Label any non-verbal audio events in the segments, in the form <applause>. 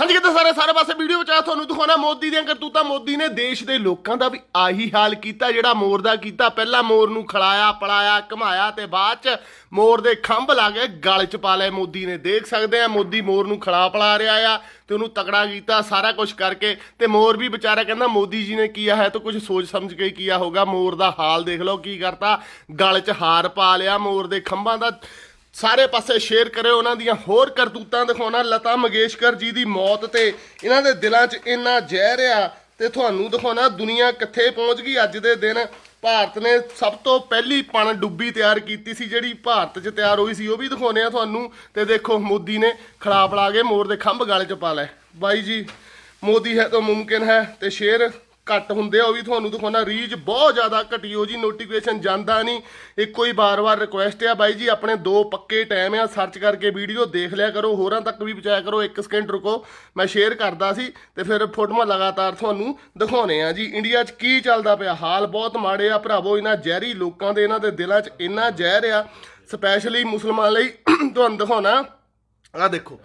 ਹਾਂਜੀ ਕਿਤੇ ਸਾਰੇ ਸਾਰੇ ਪਾਸੇ ਵੀਡੀਓ ਵਿੱਚ ਤੁਹਾਨੂੰ ਦਿਖਾਉਣਾ ਮੋਦੀ ਦੀਆਂ ਕਰਤੂਤਾਂ ਮੋਦੀ ਨੇ ਦੇਸ਼ ਦੇ ਲੋਕਾਂ ਦਾ ਵੀ ਆਹੀ ਹਾਲ ਕੀਤਾ ਜਿਹੜਾ ਮੋਰ ਦਾ ਕੀਤਾ ਪਹਿਲਾਂ ਮੋਰ ਨੂੰ ਖੜਾਇਆ ਪੜਾਇਆ ਘਮਾਇਆ ਤੇ ਬਾਅਦ ਚ ਮੋਰ ਦੇ ਖੰਭ ਲਾ ਕੇ ਗਲ ਚ ਪਾ ਲਏ ਮੋਦੀ ਨੇ ਦੇਖ ਸਕਦੇ ਆ ਮੋਦੀ ਮੋਰ ਨੂੰ ਖੜਾ ਪੜਾ ਰਿਹਾ ਆ ਤੇ ਉਹਨੂੰ ਤਕੜਾ ਕੀਤਾ ਸਾਰਾ ਕੁਝ ਕਰਕੇ ਤੇ ਮੋਰ ਵੀ ਵਿਚਾਰਾ ਕਹਿੰਦਾ ਮੋਦੀ ਜੀ ਨੇ ਕੀਆ ਹੈ ਤਾਂ ਕੁਝ ਸੋਚ ਸਮਝ ਕੇ ਕੀਆ ਹੋਗਾ ਮੋਰ ਦਾ ਹਾਲ ਦੇਖ ਲਓ ਕੀ ਕਰਤਾ ਗਲ ਚ ਹਾਰ ਪਾ ਲਿਆ ਮੋਰ ਦੇ ਖੰਭਾਂ ਦਾ ਸਾਰੇ ਪਾਸੇ ਸ਼ੇਅਰ ਕਰਿਓ ਉਹਨਾਂ ਦੀਆਂ ਹੋਰ ਕਰਤੂਤਾਂ ਦਿਖਾਉਣਾ ਲਤਾ ਮੰਗੇਸ਼ਕਰ ਜੀ ਦੀ ਮੌਤ ਤੇ ਇਹਨਾਂ ਦੇ ਦਿਲਾਂ 'ਚ ਇੰਨਾ ਜ਼ਹਿਰ ਆ ਤੇ ਤੁਹਾਨੂੰ ਦਿਖਾਉਣਾ ਦੁਨੀਆ ਕਿੱਥੇ ਪਹੁੰਚ ਗਈ ਅੱਜ ਦੇ ਦਿਨ ਭਾਰਤ ਨੇ ਸਭ ਤੋਂ ਪਹਿਲੀ ਪਣ ਡੁੱਬੀ ਤਿਆਰ ਕੀਤੀ ਸੀ ਜਿਹੜੀ ਭਾਰਤ 'ਚ ਤਿਆਰ ਹੋਈ ਸੀ ਉਹ ਵੀ ਦਿਖਾਉਨੇ ਆ ਤੁਹਾਨੂੰ ਤੇ ਦੇਖੋ ਮੋਦੀ ਨੇ ਖੜਾ ਲਾ ਕੇ ਮੋਰ ਦੇ ਖੰਭ ਗਲ 'ਚ ਪਾ ਲੈ ਬਾਈ ਜੀ ਮੋਦੀ ਹੈ ਤਾਂ ਮੁਮਕਿਨ ਹੈ ਤੇ ਸ਼ੇਰ ਘੱਟ ਹੁੰਦੇ ਆ ਉਹ ਵੀ ਤੁਹਾਨੂੰ ਦਿਖਾਉਣਾ ਰੀਚ ਬਹੁਤ ਜ਼ਿਆਦਾ ਘਟੀ ਹੋ ਜੀ ਨੋਟੀਫਿਕੇਸ਼ਨ ਜਾਂਦਾ ਨਹੀਂ ਇੱਕੋ ਹੀ ਬਾਰ-ਬਾਰ ਰਿਕੁਐਸਟ ਆ ਬਾਈ ਜੀ ਆਪਣੇ ਦੋ ਪੱਕੇ ਟਾਈਮ ਆ ਸਰਚ ਕਰਕੇ ਵੀਡੀਓ ਦੇਖ ਲਿਆ ਕਰੋ ਹੋਰਾਂ ਤੱਕ ਵੀ ਪਹੁੰਚਾਇਆ ਕਰੋ 1 ਸਕਿੰਟ ਰੁਕੋ ਮੈਂ ਸ਼ੇਅਰ ਕਰਦਾ ਸੀ ਤੇ ਫਿਰ ਫੋਟੋਆਂ ਲਗਾਤਾਰ ਤੁਹਾਨੂੰ ਦਿਖਾਉਣੇ ਆ ਜੀ ਇੰਡੀਆ 'ਚ ਕੀ ਚੱਲਦਾ ਪਿਆ ਹਾਲ ਬਹੁਤ ਮਾੜੇ ਆ ਭਰਾਵੋ ਇਹਨਾਂ ਜ਼ਹਿਰੀ ਲੋਕਾਂ ਦੇ ਇਹਨਾਂ ਦੇ ਦਿਲਾਂ 'ਚ ਇੰਨਾ ਜ਼ਹਿਰ ਆ ਸਪੈਸ਼ਲੀ ਮੁਸਲਮਾਨ ਲਈ <clears throat> ਤੁਹਾਨੂੰ ਦਿਖਾਉਣਾ ਆ ਦੇਖੋ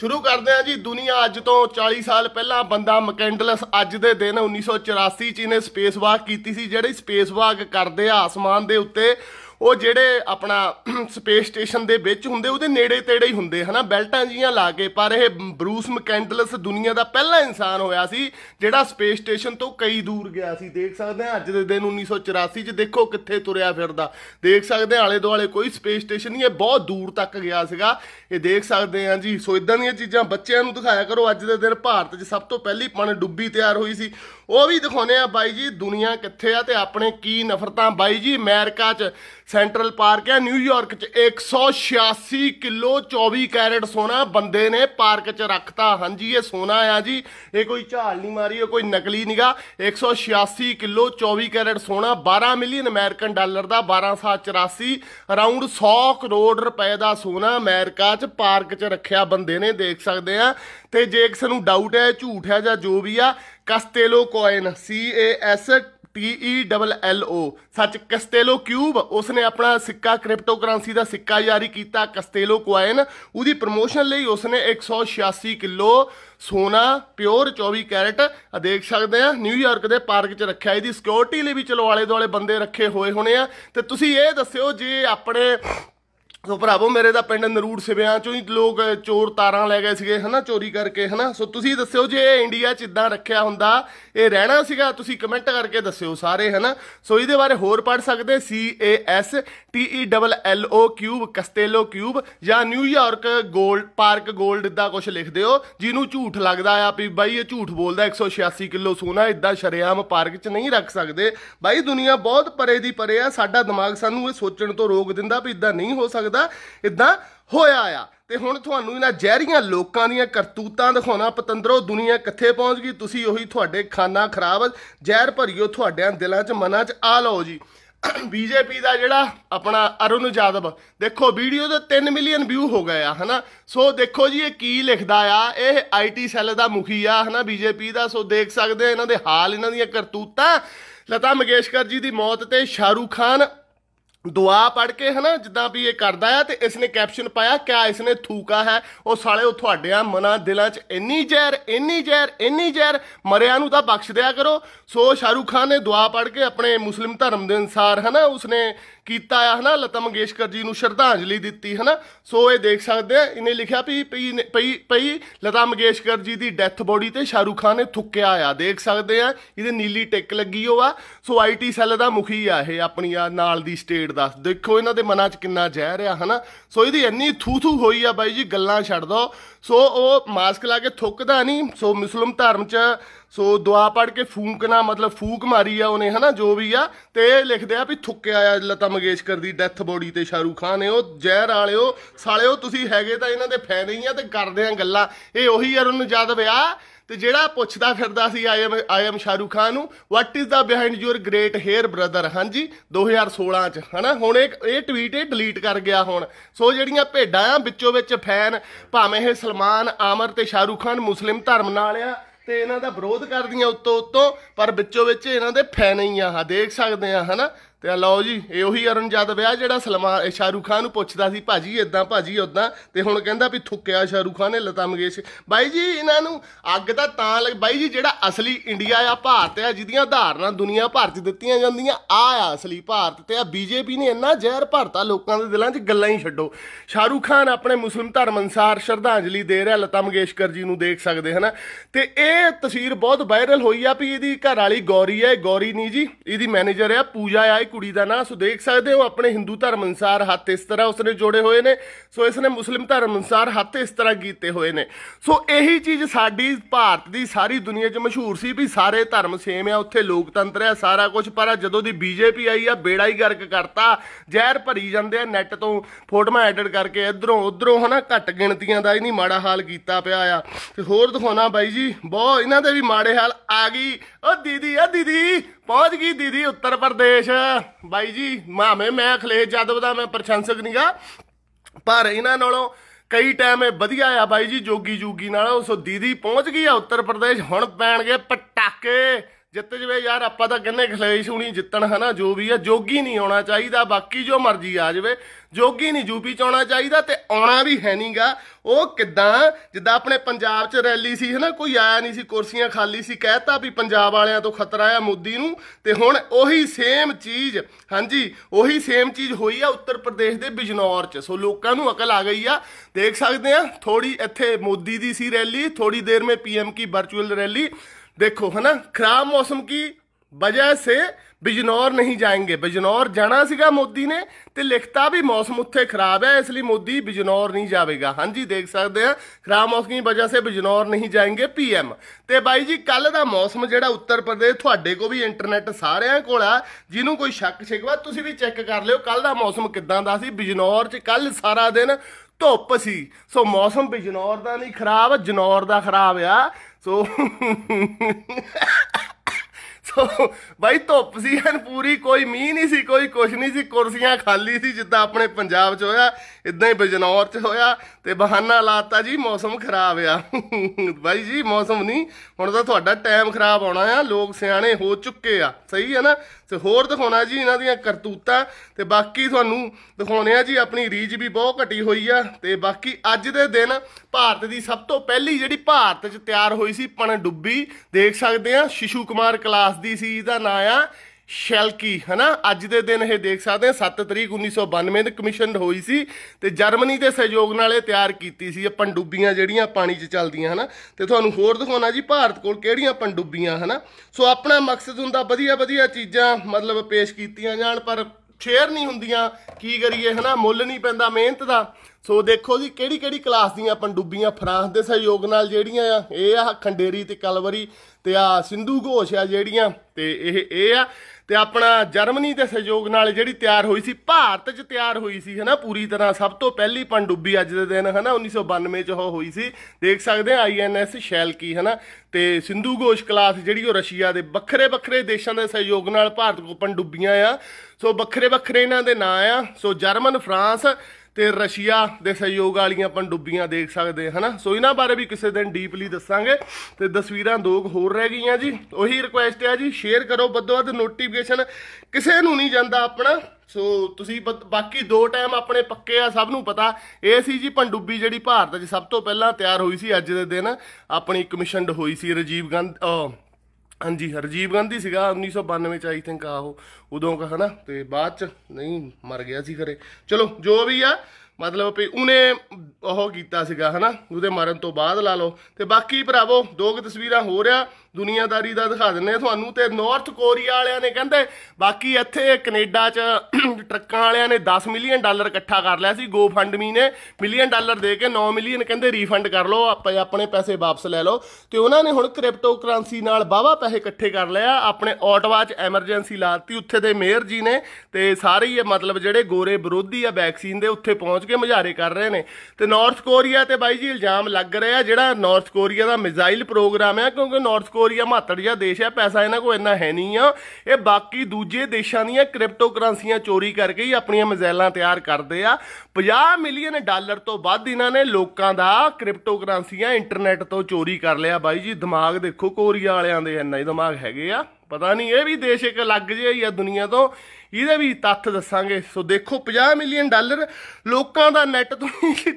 ਸ਼ੁਰੂ ਕਰਦੇ ਆ ਜੀ ਦੁਨੀਆ ਅੱਜ ਤੋਂ 40 ਸਾਲ ਪਹਿਲਾਂ ਬੰਦਾ ਮਕੈਂਡਲਸ ਅੱਜ ਦੇ ਦਿਨ 1984 ਚ ਇਹਨੇ ਸਪੇਸ ਵਾਕ ਕੀਤੀ ਸੀ ਜਿਹੜੀ ਸਪੇਸ ਵਾਕ ਕਰਦੇ ਆ ਅਸਮਾਨ ਦੇ ਉੱਤੇ ਉਹ ਜਿਹੜੇ ਆਪਣਾ ਸਪੇਸ ਸਟੇਸ਼ਨ ਦੇ ਵਿੱਚ ਹੁੰਦੇ ਉਹਦੇ ਨੇੜੇ ਤੇੜੇ ਹੀ ਹੁੰਦੇ ਹਨਾ ਬੈਲਟਾਂ ਜੀਆਂ ਲਾ ਕੇ ਪਰ ਇਹ ਬਰੂਸ ਮਕੈਂਡਲਸ ਦੁਨੀਆ ਦਾ ਪਹਿਲਾ ਇਨਸਾਨ ਹੋਇਆ ਸੀ ਜਿਹੜਾ ਸਪੇਸ ਸਟੇਸ਼ਨ ਤੋਂ ਕਈ ਦੂਰ ਗਿਆ ਸੀ ਦੇਖ ਸਕਦੇ ਆ ਅੱਜ ਦੇ ਦਿਨ 1984 ਚ ਦੇਖੋ ਕਿੱਥੇ ਤੁਰਿਆ ਫਿਰਦਾ ਦੇਖ ਸਕਦੇ ਆ ਆਲੇ ਦੁਆਲੇ ਕੋਈ ਸਪੇਸ ਸਟੇਸ਼ਨ ਨਹੀਂ ਇਹ ਬਹੁਤ ਦੂਰ ਤੱਕ ਗਿਆ ਸੀਗਾ ਇਹ ਦੇਖ ਸਕਦੇ ਆ ਜੀ ਸੋ ਇਦਾਂ ਦੀਆਂ ਚੀਜ਼ਾਂ ਬੱਚਿਆਂ ਨੂੰ ਦਿਖਾਇਆ ਕਰੋ ਅੱਜ ਦੇ ਦਿਨ ਭਾਰਤ 'ਚ ਸਭ ਤੋਂ ਪਹਿਲੀ ਪਣ ਡੁੱਬੀ ਤਿਆਰ ਹੋਈ ਸੀ ਉਹ ਵੀ ਦਿਖਾਉਨੇ ਆ ਬਾਈ ਜੀ ਦੁਨੀਆ ਕਿੱਥੇ ਆ ਤੇ ਆਪਣੇ ਕੀ ਨਫ਼ਰਤਾਂ ਬਾਈ ਜੀ ਅਮਰੀਕਾ 'ਚ ਸੈਂਟਰਲ ਪਾਰਕ ਹੈ ਨਿਊਯਾਰਕ 'ਚ 186 ਕਿਲੋ 24 ਕੈਰਟ ਸੋਨਾ ਬੰਦੇ ਨੇ ਪਾਰਕ 'ਚ ਰੱਖਤਾ ਹਾਂਜੀ ਇਹ ਸੋਨਾ ਆ ਜੀ ਇਹ ਕੋਈ ਝਾਲ ਨਹੀਂ ਮਾਰੀ ਇਹ ਕੋਈ ਨਕਲੀ ਨਿਗਾ 186 ਕਿਲੋ 24 ਕੈਰਟ ਸੋਨਾ 12 ਮਿਲੀਅਨ ਅਮਰੀਕਨ ਡਾਲਰ ਦਾ 1284 ਅਰਾਊਂਡ 100 ਕਰੋੜ ਰੁਪਏ ਦਾ ਸੋਨਾ ਅਮਰੀਕਾ 'ਚ ਪਾਰਕ 'ਚ ਰੱਖਿਆ ਬੰਦੇ ਨੇ ਦੇਖ ਸਕਦੇ ਆ ਤੇ ਜੇ ਕਿਸ ਨੂੰ ਡਾਊਟ ਹੈ ਝੂਠ ਹੈ ਜਾਂ ਜੋ ਵੀ ਆ Castello coin C A S E double L O such Castello cube ਉਸਨੇ ਆਪਣਾ ਸਿੱਕਾ ਕ੍ਰਿਪਟੋਕਰੰਸੀ ਦਾ ਸਿੱਕਾ ਜਾਰੀ ਕੀਤਾ ਕਸਟੇਲੋ ਕੁਆਇਨ ਉਹਦੀ ਪ੍ਰੋਮੋਸ਼ਨ ਲਈ ਉਸਨੇ 186 ਕਿਲੋ ਸੋਨਾ ਪਿਓਰ 24 ਕੈਰਟ ਆ ਦੇਖ ਸਕਦੇ ਆ ਨਿਊਯਾਰਕ ਦੇ ਪਾਰਕ 'ਚ ਰੱਖਿਆ ਇਹਦੀ ਸਿਕਿਉਰਿਟੀ ਲਈ ਵੀ ਚਲੋ ਆਲੇ ਦੁਆਲੇ ਬੰਦੇ ਰੱਖੇ ਹੋਏ ਹੋਣੇ ਆ ਤੇ ਤੁਸੀਂ ਇਹ ਦੱਸਿਓ ਜੇ ਆਪਣੇ ਸੋ ਭਰਾਵੋ ਮੇਰੇ ਦਾ ਪਿੰਡ ਨਰੂੜ ਸਿਵਿਆਂ ਚੋਂ ਹੀ ਲੋਕ ਚੋਰ ਤਾਰਾਂ ਲੈ ਗਏ ਸੀਗੇ ਹਨਾ ਚੋਰੀ ਕਰਕੇ ਹਨਾ ਸੋ ਤੁਸੀਂ ਦੱਸਿਓ ਜੇ ਇਹ ਇੰਡੀਆ ਚ ਇਦਾਂ ਰੱਖਿਆ ਹੁੰਦਾ ਇਹ ਰਹਿਣਾ ਸੀਗਾ ਤੁਸੀਂ ਕਮੈਂਟ ਕਰਕੇ ਦੱਸਿਓ ਸਾਰੇ ਹਨਾ ਸੋ ਇਹਦੇ ਬਾਰੇ ਹੋਰ ਪੜ ਸਕਦੇ ਸੀ A S T E double L O cube ਕਸਟੇਲੋ cube ਜਾਂ ਨਿਊਯਾਰਕ 골ਡ ਪਾਰਕ 골ਡ ਇਦਾਂ ਕੁਝ ਲਿਖਦੇ ਹੋ ਜਿਹਨੂੰ ਝੂਠ ਲੱਗਦਾ ਆ ਵੀ ਬਾਈ ਇਹ ਝੂਠ ਬੋਲਦਾ 186 ਕਿਲੋ ਸੋਨਾ ਇਦਾਂ ਸ਼ਰਿਆਮ ਪਾਰਕ ਚ ਨਹੀਂ ਰੱਖ ਸਕਦੇ ਬਾਈ ਦੁਨੀਆ ਬਹੁਤ ਪਰੇ ਦੀ ਪਰੇ ਆ ਸਾਡਾ ਦਿਮਾਗ ਸਾਨੂੰ ਇਹ ਸੋਚਣ ਤੋਂ ਰੋਕ ਦਿੰਦਾ ਵੀ ਇਦਾਂ ਨਹੀਂ ਹੋ ਸਕਦਾ ਕਰਦਾ ਇਦਾਂ ਹੋਇਆ ਆ ਤੇ ਹੁਣ ਤੁਹਾਨੂੰ ਇਹਨਾਂ ਜ਼ਹਿਰੀਆਂ ਲੋਕਾਂ ਦੀਆਂ ਕਰਤੂਤਾਂ ਦਿਖਾਉਣਾ ਪਤੰਦਰੋ ਦੁਨੀਆ ਕਿੱਥੇ ਪਹੁੰਚ ਗਈ ਤੁਸੀਂ ਉਹੀ ਤੁਹਾਡੇ ਖਾਨਾ ਖਰਾਬ ਜ਼ਹਿਰ ਭਰੀਓ ਤੁਹਾਡਿਆਂ ਦਿਲਾਂ 'ਚ ਮਨਾਂ 'ਚ ਆ ਲਓ ਜੀ ਬੀਜੇਪੀ ਦਾ ਜਿਹੜਾ ਆਪਣਾ ਅਰੁਣ ਜਾਦਵ ਦੇਖੋ ਵੀਡੀਓ ਦੇ 3 ਮਿਲੀਅਨ ਵਿਊ ਹੋ ਗਏ ਆ ਹਨਾ ਸੋ ਦੇਖੋ ਜੀ ਇਹ ਕੀ ਲਿਖਦਾ ਆ ਇਹ ਆਈਟੀ ਸੈੱਲ ਦਾ ਮੁਖੀ ਆ ਹਨਾ ਬੀਜੇਪੀ ਦਾ ਸੋ ਦੇਖ ਸਕਦੇ ਆ ਇਹਨਾਂ ਦੇ ਹਾਲ ਇਹਨਾਂ ਦੀਆਂ ਕਰਤੂਤਾਂ ਲਤਾ ਮਗੇਸ਼ਕਰ ਜੀ ਦੀ ਮੌਤ ਤੇ ਸ਼ਾਹਰੂਖ ਖਾਨ ਦੁਆ ਪੜ ਕੇ ਹਨਾ ਜਿੱਦਾਂ ਵੀ ਇਹ ਕਰਦਾ ਆ ਤੇ ਇਸ ਨੇ ਕੈਪਸ਼ਨ ਪਾਇਆ ਕਿਆ ਇਸ ਨੇ ਥੂਕਾ ਹੈ ਉਹ ਸਾਲੇ ਉਹ ਤੁਹਾਡਿਆਂ ਮਨਾਂ ਦਿਲਾਂ 'ਚ ਇੰਨੀ ਜ਼ਹਿਰ ਇੰਨੀ ਜ਼ਹਿਰ ਇੰਨੀ ਜ਼ਹਿਰ ਮਰਿਆਂ ਨੂੰ ਤਾਂ ਬਖਸ਼ ਦਿਆ ਕਰੋ ਸੋ ਸ਼ਾਹਰੂਖ ਖਾਨ ਨੇ ਦੁਆ ਪੜ ਕੇ ਆਪਣੇ ਮੁਸਲਿਮ ਧਰਮ ਦੇ ਅਨਸਾਰ ਹਨਾ ਉਸਨੇ ਕੀਤਾ ਆ ਹਨਾ ਲਤਾ ਮੰਗੇਸ਼ਕਰ ਜੀ ਨੂੰ ਸ਼ਰਧਾਂਜਲੀ ਦਿੱਤੀ ਹਨਾ ਸੋ ਇਹ ਦੇਖ ਸਕਦੇ ਆ ਇਹਨੇ ਲਿਖਿਆ ਵੀ ਪਈ ਪਈ ਲਤਾ ਮੰਗੇਸ਼ਕਰ ਜੀ ਦੀ ਡੈਥ ਬੋਡੀ ਤੇ ਸ਼ਾਹਰੂਖ ਖਾਨ ਨੇ ਥੁੱਕਿਆ ਆ ਦੇਖ ਸਕਦੇ ਆ ਇਹਦੇ ਨੀਲੀ ਟਿੱਕ ਲੱਗੀ ਹੋ ਆ ਸੋ ਆਈਟੀ ਸੈੱਲ ਦਾ ਮੁਖੀ ਆ ਇਹ ਆਪਣੀ ਆ ਨਾਲ ਦੀ ਸਟੇਟ ਦਾ ਦੇਖੋ ਇਹਨਾਂ ਦੇ ਮਨਾਂ 'ਚ ਕਿੰਨਾ ਜ਼ਹਿਰ ਆ ਹਨਾ ਸੋ ਇਹਦੀ ਇੰਨੀ ਥੂ ਥੂ ਹੋਈ ਆ ਬਾਈ ਜੀ ਗੱਲਾਂ ਛੱਡ ਦੋ ਸੋ ਉਹ ਮਾਸਕ ਲਾ ਕੇ ਥੁੱਕਦਾ ਨਹੀਂ ਸੋ ਮੁਸਲਮ ਧਰਮ 'ਚ ਸੋ ਦੁਆ ਪੜ ਕੇ ਫੂਕਣਾ ਮਤਲਬ ਫੂਕ ਮਾਰੀ ਆ ਉਹਨੇ ਹਨਾ ਜੋ ਵੀ ਆ ਤੇ ਇਹ ਲਿਖਦੇ ਆ ਵੀ ਥੁੱਕਿਆ ਆ ਲਤਾ ਮੰਗੇਸ਼ਕਰ ਦੀ ਡੈਥ ਬੋਡੀ ਤੇ ਸ਼ਾਹਰੂਖ ਖਾਨ ਨੇ ਉਹ ਜ਼ਹਿਰ ਵਾਲਿਓ ਸਾਲਿਓ ਤੁਸੀਂ ਹੈਗੇ ਤਾਂ ਇਹਨਾਂ ਦੇ ਫੈਨ ਹੀ ਆ ਤੇ ਕਰਦੇ ਆ ਗੱਲਾਂ ਇਹ ਉਹੀ ਅਰੁਣ ਯਾਦਵ ਆ ਤੇ ਜਿਹੜਾ ਪੁੱਛਦਾ ਫਿਰਦਾ ਸੀ I am I am Shahrukh Khan ਨੂੰ what is the behind your great hair brother ਹਾਂਜੀ 2016 ਚ ਹਨਾ ਹੁਣ ਇਹ ਇਹ ਟਵੀਟ ਇਹ ਡਿਲੀਟ ਕਰ ਗਿਆ ਹੁਣ ਸੋ ਜਿਹੜੀਆਂ ਭੇਡਾਂ ਆ ਵਿੱਚੋਂ ਵਿੱਚ ਫੈਨ ਭਾਵੇਂ ਇਹ ਸਲਮਾਨ ਆਮਰ ਤੇ ਸ਼ਾਹਰੂਖ ਖਾਨ ਮੁਸਲਿਮ ਧਰਮ ਨਾਲ ਆ ਤੇ ਇਹਨਾਂ ਦਾ ਵਿਰੋਧ ਕਰਦੀਆਂ ਉੱਤੋਂ ਉੱਤੋਂ ਪਰ ਵਿੱਚੋਂ ਵਿੱਚ ਇਹਨਾਂ ਦੇ ਫੈਨ ਹੀ ਆ ਦੇਖ ਸਕਦੇ ਆ ਹਨਾ ਤੇ ਆ ਲਓ ਜੀ ਇਹ ਉਹੀ ਅਰਨ ਜਦ ਵਿਆਹ ਜਿਹੜਾ ਸਲਮਾ ਸ਼ਾਹਰੂਖ ਖਾਨ ਨੂੰ ਪੁੱਛਦਾ ਸੀ ਭਾਜੀ ਇਦਾਂ ਭਾਜੀ ਉਦਾਂ ਤੇ ਹੁਣ ਕਹਿੰਦਾ ਵੀ ਥੁੱਕਿਆ ਸ਼ਾਹਰੂਖ ਖਾਨ ਨੇ ਲਤਾ ਮੰਗੇਸ਼ ਬਾਈ ਜੀ ਇਹਨਾਂ ਨੂੰ ਅੱਗ ਦਾ ਤਾਂ ਲੱਗ ਬਾਈ ਜੀ ਜਿਹੜਾ ਅਸਲੀ ਇੰਡੀਆ ਆ ਭਾਰਤ ਆ ਜਿਹਦੀਆਂ ਧਾਰਨਾ ਦੁਨੀਆ ਭਰ 'ਚ ਦਿੱਤੀਆਂ ਜਾਂਦੀਆਂ ਆ ਆ ਅਸਲੀ ਭਾਰਤ ਤੇ ਆ ਬੀਜੇਪੀ ਨੇ ਇੰਨਾ ਜ਼ਹਿਰ ਭਰਤਾ ਲੋਕਾਂ ਦੇ ਦਿਲਾਂ 'ਚ ਗੱਲਾਂ ਹੀ ਛੱਡੋ ਸ਼ਾਹਰੂਖ ਖਾਨ ਆਪਣੇ ਮੁਸਲਮ ਧਰਮ ਅਨਸਾਰ ਸ਼ਰਧਾਂਜਲੀ ਦੇ ਰਿਹਾ ਲਤਾ ਮੰਗੇਸ਼ਕਰ ਜੀ ਨੂੰ ਦੇਖ ਸਕਦੇ ਹਨਾ ਤੇ ਇਹ ਤਸਵੀਰ ਬਹੁਤ ਵਾਇਰਲ ਹੋਈ ਆ ਵੀ ਇਹਦੀ ਘਰ ਵਾਲੀ ਗੌਰੀ ਹੈ ਗੌਰੀ ਨਹੀਂ ਜੀ ਇਹਦੀ ਮੈਨੇਜਰ ਆ ਪੂਜਾ ਆ ਕੁੜੀ ਦਾ ਨਾਂ ਸੋ ਦੇਖ ਸਕਦੇ ਹੋ ਆਪਣੇ ਹਿੰਦੂ ਧਰਮ ਅਨੁਸਾਰ ਹੱਥ ਇਸ ਤਰ੍ਹਾਂ ਉਸਨੇ ਜੋੜੇ ਹੋਏ ਨੇ ਸੋ ਇਸਨੇ ਨੇ ਮੁਸਲਿਮ ਧਰਮ ਅਨੁਸਾਰ ਹੱਥ ਇਸ ਤਰ੍ਹਾਂ ਕੀਤੇ ਹੋਏ ਨੇ ਸੋ ਇਹੀ ਚੀਜ਼ ਸਾਡੀ ਭਾਰਤ ਦੀ ਸਾਰੀ ਦੁਨੀਆ 'ਚ ਮਸ਼ਹੂਰ ਸੀ ਵੀ ਸਾਰੇ ਧਰਮ ਸੇਮ ਆ ਉੱਥੇ ਲੋਕਤੰਤਰ ਆ ਸਾਰਾ ਕੁਝ ਪਰ ਜਦੋਂ ਦੀ ਬੀਜੇਪੀ ਆਈ ਆ ਬੇੜਾ ਹੀ ਗਰਕ ਕਰਤਾ ਜ਼ਹਿਰ ਭਰੀ ਜਾਂਦੇ ਆ ਨੈਟ ਤੋਂ ਫੋਟੋਆਂ ਐਡਿਟ ਕਰਕੇ ਇਧਰੋਂ ਉਧਰੋਂ ਹਨਾ ਘੱਟ ਗਿਣਤੀਆਂ ਦਾ ਹੀ ਨਹੀਂ ਮਾੜਾ ਹਾਲ ਕੀਤਾ ਪਿਆ ਆ ਤੇ ਹੋਰ ਦਿਖਾਉਣਾ ਬਾਈ ਜੀ ਬਹੁਤ ਇਹਨਾਂ ਦੇ ਵੀ ਮਾੜੇ ਹਾਲ ਆ ਗਈ ਓ ਦੀਦੀ ਆ ਦੀਦੀ ਪਹੁੰਚ ਗਈ ਦੀਦੀ ਉੱਤਰ ਪ੍ਰਦੇਸ਼ ਬਾਈ ਜੀ ਮਾਵੇਂ ਮੈਂ ਅਖਲੇਸ਼ ਜਦਵ ਦਾ ਮੈਂ ਪ੍ਰਸ਼ੰਸਕ ਨਹੀਂਗਾ ਪਰ ਇਹਨਾਂ ਨਾਲੋਂ ਕਈ ਟਾਈਮ ਇਹ ਵਧੀਆ ਆ ਬਾਈ ਜੀ ਜੋਗੀ ਜੂਗੀ ਨਾਲ ਸੋ ਦੀਦੀ ਪਹੁੰਚ ਗਈ ਆ ਉੱਤਰ ਪ੍ਰਦੇਸ਼ ਹੁਣ ਪੈਣਗੇ ਪਟਾਕੇ ਜਿੱਤ ਜਵੇ ਯਾਰ ਆਪਾਂ ਤਾਂ ਕਹਿੰਨੇ ਖਲੇਸ਼ ਹੁਣੀ ਜਿੱਤਣ ਹਨਾ ਜੋ ਵੀ ਆ ਜੋਗੀ ਨਹੀਂ ਆਉਣਾ ਚਾਹੀਦਾ ਬਾਕੀ ਜੋ ਮਰਜ਼ੀ ਆ ਜਵੇ ਜੋਗੀ ਨਹੀਂ ਯੂਪੀ ਚ ਆਉਣਾ ਚਾਹੀਦਾ ਤੇ ਆਉਣਾ ਵੀ ਹੈ ਨਹੀਂਗਾ ਉਹ ਕਿਦਾਂ ਜਿੱਦਾਂ ਆਪਣੇ ਪੰਜਾਬ ਚ ਰੈਲੀ ਸੀ ਹਨਾ ਕੋਈ ਆਇਆ ਨਹੀਂ ਸੀ ਕੁਰਸੀਆਂ ਖਾਲੀ ਸੀ ਕਹਿਤਾ ਵੀ ਪੰਜਾਬ ਵਾਲਿਆਂ ਤੋਂ ਖਤਰਾ ਆ ਮੋਦੀ ਨੂੰ ਤੇ ਹੁਣ ਉਹੀ ਸੇਮ ਚੀਜ਼ ਹਾਂਜੀ ਉਹੀ ਸੇਮ ਚੀਜ਼ ਹੋਈ ਆ ਉੱਤਰ ਪ੍ਰਦੇਸ਼ ਦੇ ਬਿਜਨੌਰ ਚ ਸੋ ਲੋਕਾਂ ਨੂੰ ਅਕਲ ਆ ਗਈ ਆ ਦੇਖ ਸਕਦੇ ਆ ਥੋੜੀ ਇੱਥੇ ਮੋਦੀ ਦੀ ਸੀ ਰੈਲੀ ਥੋੜੀ ਦੇਰ ਮੇ ਪੀਐਮ ਕੀ ਵਰਚੁਅਲ ਰੈਲੀ ਦੇਖੋ ਹਨਾ ਖਰਾਬ ਮੌਸਮ ਕੀ ਵਜ੍ਹਾ ਸੇ ਬਿਜਨੌਰ ਨਹੀਂ ਜਾਣਗੇ ਬਿਜਨੌਰ ਜਾਣਾ ਸੀਗਾ ਮੋਦੀ ਨੇ ਤੇ ਲਿਖਤਾ ਵੀ ਮੌਸਮ ਉੱਥੇ ਖਰਾਬ ਹੈ ਇਸ ਲਈ ਮੋਦੀ ਬਿਜਨੌਰ ਨਹੀਂ ਜਾਵੇਗਾ ਹਾਂਜੀ ਦੇਖ ਸਕਦੇ ਆ ਖਰਾਬ ਮੌਸਮ ਦੀ ਵਜ੍ਹਾ ਸੇ ਬਿਜਨੌਰ ਨਹੀਂ ਜਾਣਗੇ ਪੀਐਮ ਤੇ ਬਾਈ ਜੀ ਕੱਲ ਦਾ ਮੌਸਮ ਜਿਹੜਾ ਉੱਤਰ ਪ੍ਰਦੇਸ਼ ਤੁਹਾਡੇ ਕੋ ਵੀ ਇੰਟਰਨੈਟ ਸਾਰਿਆਂ ਕੋਲ ਆ ਜਿਹਨੂੰ ਕੋਈ ਸ਼ੱਕ ਸ਼ਿਕਵਾ ਤੁਸੀਂ ਵੀ ਚੈੱਕ ਕਰ ਲਿਓ ਕੱਲ ਦਾ ਮੌਸਮ ਕਿਦਾਂ ਦਾ ਸੀ ਬਿਜਨੌਰ 'ਚ ਕੱਲ ਸਾਰਾ ਦਿਨ ਧੁੱਪ ਸੀ ਸੋ ਮੌਸਮ ਬਿਜਨੌਰ ਦਾ ਨਹੀਂ ਖਰਾਬ ਜਨੌਰ ਦਾ ਖਰਾਬ ਆ そう。ਸੋ ਬਾਈ ਧੁੱਪ ਸੀ ਐਨ ਪੂਰੀ ਕੋਈ ਮੀਂਹ ਨਹੀਂ ਸੀ ਕੋਈ ਕੁਛ ਨਹੀਂ ਸੀ ਕੁਰਸੀਆਂ ਖਾਲੀ ਸੀ ਜਿੱਦਾਂ ਆਪਣੇ ਪੰਜਾਬ 'ਚ ਹੋਇਆ ਇਦਾਂ ਹੀ ਬਜਨੌਰ 'ਚ ਹੋਇਆ ਤੇ ਬਹਾਨਾ ਲਾਤਾ ਜੀ ਮੌਸਮ ਖਰਾਬ ਆ ਬਾਈ ਜੀ ਮੌਸਮ ਨਹੀਂ ਹੁਣ ਤਾਂ ਤੁਹਾਡਾ ਟਾਈਮ ਖਰਾਬ ਆਉਣਾ ਆ ਲੋਕ ਸਿਆਣੇ ਹੋ ਚੁੱਕੇ ਆ ਸਹੀ ਹੈ ਨਾ ਤੇ ਹੋਰ ਦਿਖਾਉਣਾ ਜੀ ਇਹਨਾਂ ਦੀਆਂ ਕਰਤੂਤਾਂ ਤੇ ਬਾਕੀ ਤੁਹਾਨੂੰ ਦਿਖਾਉਣੇ ਆ ਜੀ ਆਪਣੀ ਰੀਜ ਵੀ ਬਹੁਤ ਘਟੀ ਹੋਈ ਆ ਤੇ ਬਾਕੀ ਅੱਜ ਦੇ ਦਿਨ ਭਾਰਤ ਦੀ ਸਭ ਤੋਂ ਪਹਿਲੀ ਜਿਹੜੀ ਭਾਰਤ 'ਚ ਤਿਆਰ ਹੋਈ ਸੀ ਪਣ ਡੁੱਬੀ ਦੇਖ ਸਕਦੇ ਆ ਸ਼ਿਸ਼ੂ ਕੁਮਾਰ ਕਲਾਸ ਦੱਸਦੀ ਸੀ ਇਹਦਾ ਨਾਂ ਆ ਸ਼ੈਲਕੀ ਹਨਾ ਅੱਜ ਦੇ ਦਿਨ ਇਹ ਦੇਖ ਸਕਦੇ ਆ 7 ਤਰੀਕ 1992 ਦੇ ਕਮਿਸ਼ਨਡ ਹੋਈ ਸੀ ਤੇ ਜਰਮਨੀ ਦੇ ਸਹਿਯੋਗ ਨਾਲ ਇਹ ਤਿਆਰ ਕੀਤੀ ਸੀ ਇਹ ਪੰਡੂਬੀਆਂ ਜਿਹੜੀਆਂ ਪਾਣੀ 'ਚ ਚੱਲਦੀਆਂ ਹਨਾ ਤੇ ਤੁਹਾਨੂੰ ਹੋਰ ਦਿਖਾਉਣਾ ਜੀ ਭਾਰਤ ਕੋਲ ਕਿਹੜੀਆਂ ਪੰਡੂਬੀਆਂ ਹਨਾ ਸੋ ਆਪਣਾ ਮਕਸਦ ਹੁੰਦਾ ਵਧੀਆ ਵਧੀਆ ਚੀਜ਼ਾਂ ਮਤਲਬ ਪੇਸ਼ ਕੀਤੀਆਂ ਜਾਣ ਪਰ ਸ਼ੇਅਰ ਨਹੀਂ ਹੁੰਦੀਆਂ ਕੀ ਕਰੀਏ ਹਨਾ ਮੁੱਲ ਨਹੀਂ ਪੈਂਦਾ ਮਿਹਨਤ ਦਾ ਸੋ ਦੇਖੋ ਜੀ ਕਿਹੜੀ ਕਿਹੜੀ ਕਲਾਸ ਦੀਆਂ ਪੰਡੂਬੀਆਂ ਫਰਾਂਸ ਦੇ ਸਹਿਯੋਗ ਨਾਲ ਜਿਹੜੀਆਂ ਆ ਇਹ ਆ ਖੰਡੇਰੀ ਤੇ ਕਲਵਰੀ ਤੇ ਆ ਸਿੰਧੂ ਘੋਸ਼ ਆ ਜਿਹੜੀਆਂ ਤੇ ਇਹ ਇਹ ਆ ਤੇ ਆਪਣਾ ਜਰਮਨੀ ਦੇ ਸਹਿਯੋਗ ਨਾਲ ਜਿਹੜੀ ਤਿਆਰ ਹੋਈ ਸੀ ਭਾਰਤ 'ਚ ਤਿਆਰ ਹੋਈ ਸੀ ਹਨਾ ਪੂਰੀ ਤਰ੍ਹਾਂ ਸਭ ਤੋਂ ਪਹਿਲੀ ਪੰਡੂਬੀ ਅੱਜ ਦੇ ਦਿਨ ਹਨਾ 1992 'ਚ ਹੋਈ ਸੀ ਦੇਖ ਸਕਦੇ ਆ ਆਈਐਨਐਸ ਸ਼ੈਲਕੀ ਹਨਾ ਤੇ ਸਿੰਧੂ ਘੋਸ਼ ਕਲਾਸ ਜਿਹੜੀ ਉਹ ਰਸ਼ੀਆ ਦੇ ਵੱਖਰੇ ਵੱਖਰੇ ਦੇਸ਼ਾਂ ਦੇ ਸਹਿਯੋਗ ਨਾਲ ਭਾਰਤ ਕੋ ਪੰਡੂਬੀਆਂ ਆ ਸੋ ਵੱਖਰੇ ਵੱਖਰੇ ਇਹਨਾਂ ਦੇ ਨਾਂ ਆ ਸੋ ਜਰਮਨ ਫਰਾਂਸ ਤੇ ਰਸ਼ੀਆ ਦੇ ਸਹਿਯੋਗ ਵਾਲੀਆਂ ਪੰਡੁੱਬੀਆਂ ਦੇਖ ਸਕਦੇ ਹਨਾ ਸੋ ਇਹਨਾਂ ਬਾਰੇ ਵੀ ਕਿਸੇ ਦਿਨ ਡੀਪਲੀ ਦੱਸਾਂਗੇ ਤੇ ਤਸਵੀਰਾਂ ਦੋਗ ਹੋਰ ਰਹਿ ਗਈਆਂ ਜੀ ਉਹੀ ਰਿਕੁਐਸਟ ਹੈ ਜੀ ਸ਼ੇਅਰ ਕਰੋ ਬੱਦਵਾਦ ਨੋਟੀਫਿਕੇਸ਼ਨ ਕਿਸੇ ਨੂੰ ਨਹੀਂ ਜਾਂਦਾ ਆਪਣਾ ਸੋ ਤੁਸੀਂ ਬਾਕੀ ਦੋ ਟਾਈਮ ਆਪਣੇ ਪੱਕੇ ਆ ਸਭ ਨੂੰ ਪਤਾ ਇਹ ਸੀ ਜੀ ਪੰਡੁੱਬੀ ਜਿਹੜੀ ਭਾਰਤ 'ਚ ਸਭ ਤੋਂ ਪਹਿਲਾਂ ਤਿਆਰ ਹੋਈ ਸੀ ਅੱਜ ਦੇ ਦਿਨ ਆਪਣੀ ਕਮਿਸ਼ਨਡ ਹੋਈ ਸੀ ਰਜੀਵ ਗੰਦ ਹਾਂਜੀ ਹਰਜੀਵ ਗਾਂਧੀ ਸੀਗਾ 1992 ਚ ਆਈ ਥਿੰਕ ਆਹੋ ਉਦੋਂ ਕਹਣਾ ਹਨਾ ਤੇ ਬਾਅਦ ਚ ਨਹੀਂ ਮਰ ਗਿਆ ਸੀ ਘਰੇ ਚਲੋ ਜੋ ਵੀ ਆ ਮਤਲਬ ਵੀ ਉਹਨੇ ਉਹ ਕੀਤਾ ਸੀਗਾ ਹਨਾ ਉਹਦੇ ਮਰਨ ਤੋਂ ਬਾਅਦ ਲਾ ਲਓ ਤੇ ਬਾਕੀ ਭਰਾਵੋ ਦੋ ਕੁ ਤਸਵੀਰਾਂ ਹੋ ਰਿਆ ਦੁਨੀਆਦਾਰੀ ਦਾ ਦਿਖਾ ਦਿੰਨੇ ਤੁਹਾਨੂੰ ਤੇ ਨਾਰਥ ਕੋਰੀਆ ਵਾਲਿਆਂ ਨੇ ਕਹਿੰਦੇ ਬਾਕੀ ਇੱਥੇ ਕੈਨੇਡਾ 'ਚ <clears throat> ਟਰੱਕਾਂ ਵਾਲਿਆਂ ਨੇ 10 ਮਿਲੀਅਨ ਡਾਲਰ ਇਕੱਠਾ ਕਰ ਲਿਆ ਸੀ ਗੋ ਨੇ ਮਿਲੀਅਨ ਡਾਲਰ ਦੇ ਕੇ 9 ਮਿਲੀਅਨ ਕਹਿੰਦੇ ਰੀਫੰਡ ਕਰ ਲਓ ਆਪਣੇ ਪੈਸੇ ਵਾਪਸ ਲੈ ਲਓ ਤੇ ਉਹਨਾਂ ਨੇ ਹੁਣ ਕ੍ਰਿਪਟੋ ਕਰੰਸੀ ਨਾਲ ਬਾਵਾ ਪੈਸੇ ਇਕੱਠੇ ਕਰ ਲਿਆ ਆਪਣੇ ਆਟਵਾ 'ਚ ਐਮਰਜੈਂਸੀ ਲਾਤੀ ਉੱਥੇ ਦੇ ਮੇਅਰ ਜੀ ਨੇ ਤੇ ਸਾਰੇ ਹੀ ਮਤਲਬ ਜਿਹੜੇ ਗੋਰੇ ਵਿਰੋਧੀ ਆ ਵੈਕਸੀਨ ਦੇ ਉੱਥੇ ਪਹੁੰਚ ਕੇ ਮੁਜ਼ਾਹਰੇ ਕਰ ਰਹੇ ਨੇ ਤੇ ਨਾਰਥ ਕੋਰੀਆ ਤੇ ਬਾਈ ਜੀ ਇਲਜ਼ਾਮ ਲੱਗ ਰਿਹਾ ਜਿਹੜਾ ਨਾਰਥ ਕੋਰੀਆ ਦਾ ਮਿਜ਼ਾਈਲ ਪ੍ਰੋਗਰਾਮ ਹੈ ਕਿਉਂਕਿ ਨਾਰਥ ਕੋਰੀਆ ਮਾਤੜ ਜਿਹਾ ਦੇਸ਼ ਹੈ ਪੈਸਾ ਇਹਨਾਂ ਕੋਲ ਇੰਨਾ ਹੈ ਨਹੀਂ ਆ ਇਹ ਬਾਕੀ ਦੂਜੇ ਦੇਸ਼ਾਂ ਦੀਆਂ ਕ੍ਰਿਪਟੋ ਕਰੰਸੀਆਂ ਚੋਰੀ ਕਰਕੇ ਹੀ ਆਪਣੀਆਂ ਮਿਜ਼ਾਈਲਾਂ ਤਿਆਰ ਕਰਦੇ ਆ 50 ਮਿਲੀਅਨ ਡਾਲਰ ਤੋਂ ਵੱਧ ਇਹਨਾਂ ਨੇ ਲੋਕਾਂ ਦਾ ਕ੍ਰਿਪਟੋ ਕਰੰਸੀਆਂ ਇੰਟਰਨੈਟ ਤੋਂ ਚੋਰੀ ਕਰ ਲਿਆ ਬਾਈ ਜੀ ਦਿਮਾਗ ਦੇਖੋ ਕੋਰੀਆ ਵਾਲਿਆਂ ਦੇ ਇੰਨਾ ਹੀ ਦਿਮਾਗ ਹੈਗੇ ਆ ਪਤਾ ਨਹੀਂ ਇਹ ਵੀ ਦੇਸ਼ ਇੱਕ ਲੱਗ ਜੇ ਜਾਂ ਦੁਨੀਆ ਤੋਂ ਇਹਦੇ ਵੀ ਤੱਥ ਦੱਸਾਂਗੇ ਸੋ ਦੇਖੋ 50 ਮਿਲੀਅਨ ਡਾਲਰ ਲੋਕਾਂ ਦਾ ਨੈਟ ਤੋਂ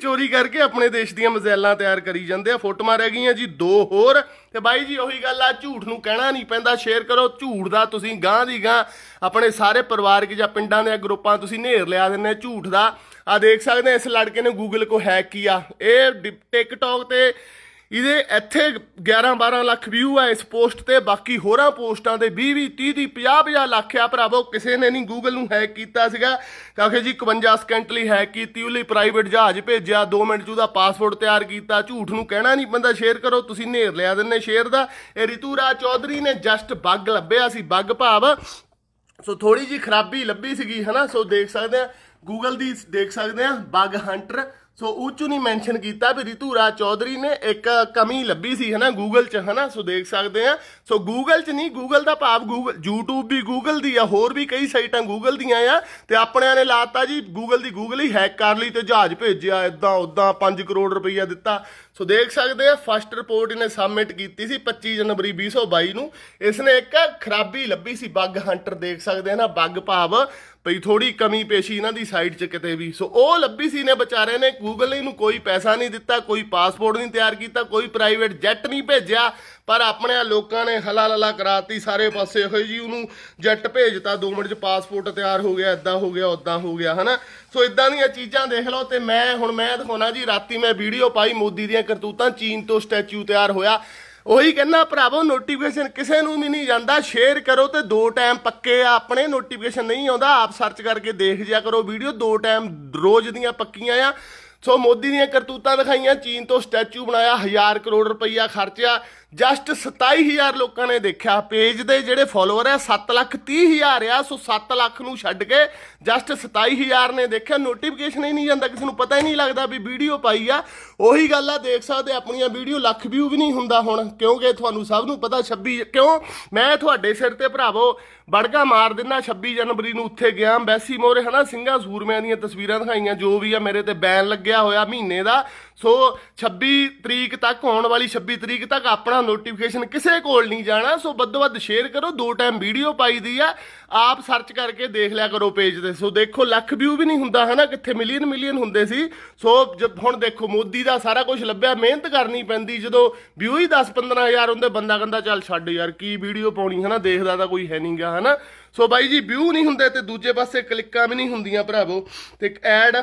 ਚੋਰੀ ਕਰਕੇ ਆਪਣੇ ਦੇਸ਼ ਦੀਆਂ ਮਜ਼ੈਲਾਂ ਤਿਆਰ ਕਰੀ ਜਾਂਦੇ ਆ ਫੋਟੋਆਂ ਰਹਿ ਗਈਆਂ ਜੀ ਦੋ ਹੋਰ ਤੇ ਬਾਈ ਜੀ ਉਹੀ ਗੱਲ ਆ ਝੂਠ ਨੂੰ ਕਹਿਣਾ ਨਹੀਂ ਪੈਂਦਾ ਸ਼ੇਅਰ ਕਰੋ ਝੂਠ ਦਾ ਤੁਸੀਂ ਗਾਂ ਦੀ ਗਾਂ ਆਪਣੇ ਸਾਰੇ ਪਰਿਵਾਰਕ ਜਾਂ ਪਿੰਡਾਂ ਦੇ ਗਰੁੱਪਾਂ ਤੁਸੀਂ ਨੇਰ ਲਿਆ ਦਿੰਦੇ ਝੂਠ ਦਾ ਆ ਦੇਖ ਸਕਦੇ ਇਸ ਲੜਕੇ ਨੇ ਗੂਗਲ ਕੋ ਹੈਕ ਕੀਆ ਇਹ ਟਿਕਟੌਕ ਤੇ ਇਹਦੇ ਇੱਥੇ 11 12 ਲੱਖ ਵਿਊ ਆ ਇਸ ਪੋਸਟ ਤੇ ਬਾਕੀ ਹੋਰਾਂ ਪੋਸਟਾਂ ਦੇ 20 20 30 ਦੀ 50 50 ਲੱਖ ਆ ਭਰਾਵੋ ਕਿਸੇ ਨੇ ਨਹੀਂ ਗੂਗਲ ਨੂੰ ਹੈਕ ਕੀਤਾ ਸੀਗਾ ਕਾਕੇ ਜੀ 51 ਸਕਿੰਟ ਲਈ ਹੈਕ ਕੀਤੀ ਉਹ ਲਈ ਪ੍ਰਾਈਵੇਟ ਜਹਾਜ਼ ਭੇਜਿਆ 2 ਮਿੰਟ ਚ ਉਹਦਾ ਪਾਸਪੋਰਟ ਤਿਆਰ ਕੀਤਾ ਝੂਠ ਨੂੰ ਕਹਿਣਾ ਨਹੀਂ ਬੰਦਾ ਸ਼ੇਅਰ ਕਰੋ ਤੁਸੀਂ ਨੇਰ ਲਿਆ ਦਿੰਨੇ ਸ਼ੇਅਰ ਦਾ ਇਹ ਰਿਤੂਰਾ ਚੌਧਰੀ ਨੇ ਜਸਟ ਬੱਗ ਲੱਭਿਆ ਸੀ ਬੱਗ ਭਾਵ ਸੋ ਥੋੜੀ ਜੀ ਖਰਾਬੀ ਲੱਭੀ ਸੀਗੀ ਹਨਾ ਸੋ ਦੇਖ ਸਕਦੇ ਆ ਗੂਗਲ ਦੀ ਦੇਖ ਸਕਦੇ ਆ ਬੱਗ ਹੰਟਰ ਸੋ ਉੱਚੂ ਨਹੀਂ ਮੈਂਸ਼ਨ ਕੀਤਾ ਵੀ ਰਿਤੂ ਚੌਧਰੀ ਨੇ ਇੱਕ ਕਮੀ ਲੱਭੀ ਸੀ ਹਨਾ ਗੂਗਲ 'ਚ ਹਨਾ ਸੋ ਦੇਖ ਸਕਦੇ ਆ ਸੋ ਗੂਗਲ 'ਚ ਨਹੀਂ ਗੂਗਲ ਦਾ ਭਾਵ ਗੂਗਲ YouTube ਵੀ ਗੂਗਲ ਦੀ ਆ ਹੋਰ ਵੀ ਕਈ ਸਾਈਟਾਂ ਗੂਗਲ ਦੀਆਂ ਆ ਤੇ ਆਪਣਿਆਂ ਨੇ ਲਾਤਾ ਜੀ ਗੂਗਲ ਦੀ ਗੂਗਲ ਹੀ ਹੈਕ ਕਰ ਲਈ ਤੇ ਜਹਾਜ਼ ਭੇਜਿਆ ਇਦਾਂ ਉਦਾਂ 5 ਕਰੋੜ ਰੁਪਈਆ ਦਿੱਤਾ ਸੋ ਦੇਖ ਸਕਦੇ ਆ ਫਸਟ ਰਿਪੋਰਟ ਇਹਨੇ ਸਬਮਿਟ ਕੀਤੀ ਸੀ 25 ਜਨਵਰੀ 2022 ਨੂੰ ਇਸ ਨੇ ਇੱਕ ਖਰਾਬੀ ਲੱਭੀ ਸੀ ਬੱਗ ਹੰਟਰ ਦੇਖ ਸਕਦੇ ਆ ਨਾ ਬੱਗ ਭਾਵ ਭਈ ਥੋੜੀ ਕਮੀ ਪੇਸ਼ੀ ਇਹਨਾਂ ਦੀ ਸਾਈਟ 'ਚ ਕਿਤੇ ਵੀ ਸੋ ਉਹ ਲੱਭੀ ਸੀ ਨੇ ਵਿਚਾਰੇ ਨੇ ਗੂਗਲ ਨੇ ਇਹਨੂੰ ਕੋਈ ਪੈਸਾ ਨਹੀਂ ਦਿੱਤਾ ਕੋਈ ਪਾਸਪੋਰਟ ਨਹੀਂ ਤਿਆਰ ਕੀਤਾ ਕੋਈ ਪ੍ਰਾਈਵੇਟ ਜੈਟ ਨਹੀਂ ਭੇਜਿਆ ਪਰ ਆਪਣੇ ਲੋਕਾਂ ਨੇ ਹਲਾਲਲਾ ਕਰਾਤੀ ਸਾਰੇ ਪਾਸੇ ਹੋਈ ਜੀ ਉਹਨੂੰ ਜੈੱਟ ਭੇਜਤਾ 2 ਮਿੰਟ ਚ ਪਾਸਪੋਰਟ ਤਿਆਰ ਹੋ ਗਿਆ ਇਦਾਂ ਹੋ ਗਿਆ ਉਦਾਂ ਹੋ ਗਿਆ ਹਨਾ ਸੋ ਇਦਾਂ ਦੀਆਂ ਚੀਜ਼ਾਂ ਦੇਖ ਲਓ ਤੇ ਮੈਂ ਹੁਣ ਮੈਂ ਦਿਖਾਉਣਾ ਜੀ ਰਾਤੀ ਮੈਂ ਵੀਡੀਓ ਪਾਈ ਮੋਦੀ ਦੀਆਂ ਕਰਤੂਤਾਂ ਚੀਨ ਤੋਂ ਸਟੈਚੂ ਤਿਆਰ ਹੋਇਆ ਉਹੀ ਕਹਿੰਦਾ ਭਰਾਵੋ ਨੋਟੀਫਿਕੇਸ਼ਨ ਕਿਸੇ ਨੂੰ ਵੀ ਨਹੀਂ ਜਾਂਦਾ ਸ਼ੇਅਰ ਕਰੋ ਤੇ ਦੋ ਟਾਈਮ ਪੱਕੇ ਆ ਆਪਣੇ ਨੋਟੀਫਿਕੇਸ਼ਨ ਨਹੀਂ ਆਉਂਦਾ ਆਪ ਸਰਚ ਕਰਕੇ ਦੇਖ ਜਿਆ ਕਰੋ ਵੀਡੀਓ ਦੋ ਟਾਈਮ ਰੋਜ਼ ਦੀਆਂ ਪੱਕੀਆਂ ਆ ਸੋ ਮੋਦੀ ਦੀਆਂ ਕਰਤੂਤਾਂ ਦਿਖਾਈਆਂ ਚੀਨ ਤੋਂ ਸਟੈਚੂ ਬਣਾਇਆ 1000 ਕਰੋੜ ਰੁਪਈਆ ਖਰਚਿਆ ਜਸਟ 27000 ਲੋਕਾਂ ਨੇ ਦੇਖਿਆ ਪੇਜ ਦੇ ਜਿਹੜੇ ਫਾਲੋਅਰ ਹੈ 730000 ਆ ਸੋ 7 ਲੱਖ ਨੂੰ ਛੱਡ ਕੇ ਜਸਟ 27000 ਨੇ ਦੇਖਿਆ ਨੋਟੀਫਿਕੇਸ਼ਨ ਹੀ ਨਹੀਂ ਜਾਂਦਾ ਕਿਸੇ ਨੂੰ ਪਤਾ ਹੀ ਨਹੀਂ ਲੱਗਦਾ ਵੀ ਵੀਡੀਓ ਪਾਈ ਆ ਉਹੀ ਗੱਲ ਆ ਦੇਖ ਸਕਦੇ ਆਪਣੀਆਂ ਵੀਡੀਓ ਲੱਖ ਵੀਊ ਵੀ ਨਹੀਂ ਹੁੰਦਾ ਹੁਣ ਕਿਉਂਕਿ ਤੁਹਾਨੂੰ ਸਭ ਨੂੰ ਪਤਾ 26 ਕਿਉਂ ਮੈਂ ਤੁਹਾਡੇ ਸਿਰ ਤੇ ਭਰਾਵੋ ਬੜਗਾ ਮਾਰ ਦਿੰਨਾ 26 ਜਨਵਰੀ ਨੂੰ ਉੱਥੇ ਗਿਆ ਬੈਸੀ ਮੋਰੇ ਹਨਾ ਸਿੰਘਾਂ ਸੂਰਮਿਆਂ ਦੀਆਂ ਤਸਵੀਰਾਂ ਦਿਖਾਈਆਂ ਜੋ ਵੀ ਆ ਮੇਰੇ ਤੇ ਬੈਨ ਲੱਗਿਆ ਹੋਇਆ ਮਹੀਨੇ ਦਾ ਸੋ 26 ਤਰੀਕ ਤੱਕ ਆਉਣ ਵਾਲੀ 26 ਤਰੀਕ ਤੱਕ ਆਪਣਾ ਨੋਟੀਫਿਕੇਸ਼ਨ ਕਿਸੇ ਕੋਲ ਨਹੀਂ ਜਾਣਾ ਸੋ ਵੱਧ ਵੱਧ ਸ਼ੇਅਰ ਕਰੋ ਦੋ ਟਾਈਮ ਵੀਡੀਓ ਪਾਈ ਦੀ ਆ ਆਪ ਸਰਚ ਕਰਕੇ ਦੇਖ ਲਿਆ ਕਰੋ ਪੇਜ ਤੇ ਸੋ ਦੇਖੋ ਲੱਖ ਵਿਊ ਵੀ ਨਹੀਂ ਹੁੰਦਾ ਹਨਾ ਕਿੱਥੇ ਮਿਲੀਅਨ ਮਿਲੀਅਨ ਹੁੰਦੇ ਸੀ ਸੋ ਹੁਣ ਦੇਖੋ ਮੋਦੀ ਦਾ ਸਾਰਾ ਕੁਝ ਲੱਭਿਆ ਮਿਹਨਤ ਕਰਨੀ ਪੈਂਦੀ ਜਦੋਂ ਵਿਊ ਹੀ 10 15000 ਹੁੰਦੇ ਬੰਦਾ ਕਹਿੰਦਾ ਚੱਲ ਛੱਡ ਯਾਰ ਕੀ ਵੀਡੀਓ ਪਾਉਣੀ ਹਨਾ ਦੇਖਦਾ ਤਾਂ ਕੋਈ ਹੈ ਨਹੀਂਗਾ ਹਨਾ ਸੋ ਬਾਈ ਜੀ ਵਿਊ ਨਹੀਂ ਹੁੰਦੇ ਤੇ ਦੂਜੇ ਪਾਸੇ ਕਲਿੱਕਾਂ ਵੀ ਨਹੀਂ ਹੁੰਦੀਆਂ ਭਰਾਵੋ ਤੇ ਐਡ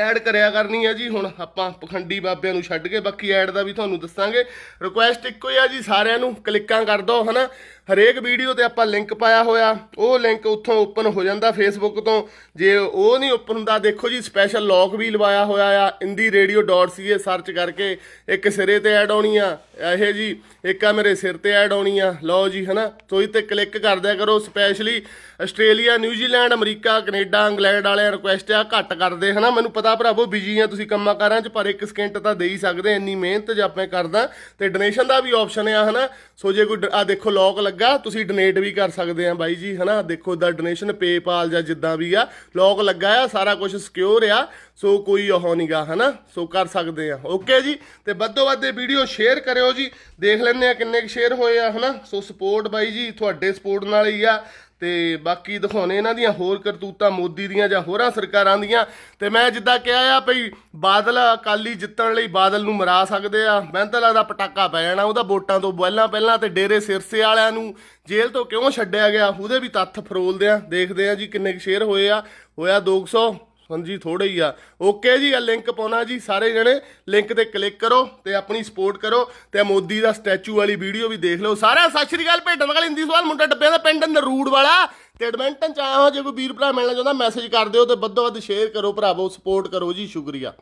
ਐਡ ਕਰਿਆ ਕਰਨੀ ਹੈ ਜੀ ਹੁਣ ਆਪਾਂ ਪਖੰਡੀ ਬਾਬਿਆਂ ਨੂੰ ਛੱਡ ਕੇ ਬਾਕੀ ਐਡ ਦਾ ਵੀ ਤੁਹਾਨੂੰ ਦੱਸਾਂਗੇ ਰਿਕੁਐਸਟ ਇੱਕੋ ਹੀ ਆ ਜੀ ਸਾਰਿਆਂ ਨੂੰ ਕਲਿੱਕਾਂ ਕਰ ਦਿਓ ਹਨਾ ਹਰੇਕ ਵੀਡੀਓ ਤੇ ਆਪਾਂ ਲਿੰਕ ਪਾਇਆ ਹੋਇਆ ਉਹ ਲਿੰਕ ਉੱਥੋਂ ਓਪਨ ਹੋ ਜਾਂਦਾ ਫੇਸਬੁੱਕ ਤੋਂ ਜੇ ਉਹ ਨਹੀਂ ਓਪਨ ਹੁੰਦਾ ਦੇਖੋ ਜੀ ਸਪੈਸ਼ਲ ਲੌਕ ਵੀ ਲਵਾਇਆ ਹੋਇਆ ਆ indireradio.ca ਸਰਚ ਕਰਕੇ ਇੱਕ ਸਿਰੇ ਤੇ ਐਡ ਆਉਣੀ ਆ ਇਹ ਜੀ ਇੱਕ ਆ ਮੇਰੇ ਸਿਰ ਤੇ ਐਡ ਆਉਣੀ ਆ ਲਓ ਜੀ ਹਨਾ ਤੁਸੀਂ ਤੇ ਕਲਿੱਕ ਕਰ ਦਿਆ ਕਰੋ specially Australia New Zealand America Canada England ਵਾਲਿਆਂ ਰਿਕੁਐਸਟ ਆ ਘੱਟ ਕਰਦੇ ਹਨਾ ਮੈਨੂੰ ਪਤਾ ਭਰਾਵੋ ਬਿਜੀ ਆ ਤੁਸੀਂ ਕੰਮਾਂ ਕਾਰਾਂ 'ਚ ਪਰ ਇੱਕ ਸਕਿੰਟ ਤਾਂ ਦੇ ਹੀ ਸਕਦੇ ਇੰਨੀ ਮਿਹਨਤ ਜੇ ਆਪਾਂ ਕਰਦਾ ਤੇ ਡੋਨੇਸ਼ਨ ਦਾ ਵੀ ਆਪਸ਼ਨ ਆ ਹਨਾ ਸੋ ਜੇ ਕੋਈ ਆ ਦੇਖੋ ਲੌਕ ਲੱਗਾ ਤੁਸੀਂ ਡੋਨੇਟ ਵੀ ਕਰ ਸਕਦੇ ਆ ਬਾਈ ਜੀ ਹਨਾ ਦੇਖੋ ਦਾ ਡੋਨੇਸ਼ਨ ਪੇਪਲ ਜਾਂ ਜਿੱਦਾਂ ਵੀ ਆ ਲੌਕ ਲੱਗਾ ਆ ਸਾਰਾ ਕੁਝ ਸਿਕਿਉਰ ਆ ਸੋ ਕੋਈ ਉਹ ਨਹੀਂਗਾ ਹਨਾ ਸੋ ਕਰ ਸਕਦੇ ਆ ਓਕੇ ਜੀ ਤੇ ਵੱਧੋ ਵੱਧ ਇਹ ਵੀਡੀਓ ਸ਼ੇਅਰ ਕਰਿਓ ਜੀ ਦੇਖ ਲੈਂਦੇ ਆ ਕਿੰਨੇ ਕੁ ਸ਼ੇਅਰ ਹੋਏ ਆ ਹਨਾ ਸੋ ਸਪੋਰਟ ਬਾਈ ਜੀ ਤੁਹਾਡੇ ਸਪੋਰਟ ਨਾਲ ਹੀ ਆ ਤੇ ਬਾਕੀ ਦਿਖਾਉਣੇ ਇਹਨਾਂ ਦੀਆਂ ਹੋਰ ਕਰਤੂਤਾਂ ਮੋਦੀ ਦੀਆਂ ਜਾਂ ਹੋਰਾਂ ਸਰਕਾਰਾਂ ਦੀਆਂ ਤੇ ਮੈਂ ਜਿੱਦਾਂ ਕਿਹਾ ਆ ਭਈ ਬਾਦਲ ਅਕਾਲੀ ਜਿੱਤਣ ਲਈ ਬਾਦਲ ਨੂੰ ਮਰਾ ਸਕਦੇ ਆ ਮੈਨੂੰ ਤਾਂ ਲੱਗਦਾ ਪਟਾਕਾ ਪੈ ਜਾਣਾ ਉਹਦਾ ਵੋਟਾਂ ਤੋਂ ਪਹਿਲਾਂ ਪਹਿਲਾਂ ਤੇ ਡੇਰੇ ਸਿਰਸੇ ਵਾਲਿਆਂ ਨੂੰ ਜੇਲ੍ਹ ਤੋਂ ਕਿਉਂ ਛੱਡਿਆ ਗਿਆ ਉਹਦੇ ਵੀ ਤੱਥ ਫਰੋਲਦੇ ਆ ਦੇਖਦੇ ਆ ਜੀ ਕਿੰਨੇ ਸ਼ੇਅਰ ਹੋਏ ਆ ਹੋਇਆ 200 ਹਾਂਜੀ ਥੋੜੇ ਹੀ ਆ ਓਕੇ ਜੀ ਆ ਲਿੰਕ ਪਾਉਣਾ ਜੀ ਸਾਰੇ ਜਣੇ ਲਿੰਕ ਤੇ ਕਲਿੱਕ ਕਰੋ ਤੇ ਆਪਣੀ ਸਪੋਰਟ ਕਰੋ ਤੇ ਮੋਦੀ ਦਾ ਸਟੈਚੂ ਵਾਲੀ ਵੀਡੀਓ ਵੀ ਦੇਖ ਲਓ ਸਾਰਿਆਂ ਸਤਿ ਸ਼੍ਰੀ ਅਕਾਲ ਭੇਟਣ ਵਾਲੀ ਹਿੰਦੀ ਸਵਾਲ ਮੁੰਡਾ ਡੱਬਿਆਂ ਦਾ ਪਿੰਡ ਨਰੂੜ ਵਾਲਾ ਤੇ ਐਡਮਿੰਟਨ ਚ ਆਇਆ ਹੋ ਜੇ ਕੋਈ ਵੀਰ ਭਰਾ ਮਿਲਣਾ ਚਾਹੁੰਦਾ ਮੈਸੇਜ ਕਰ ਦਿਓ ਤੇ ਵੱਧੋ ਵੱਧ ਸ਼ੇਅਰ ਕਰੋ ਭਰਾਵੋ ਸਪੋਰਟ ਕਰੋ ਜੀ ਸ਼ੁਕਰੀਆ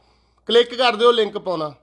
ਕਲਿੱਕ ਕਰ ਦਿਓ ਲਿੰਕ ਪਾਉਣਾ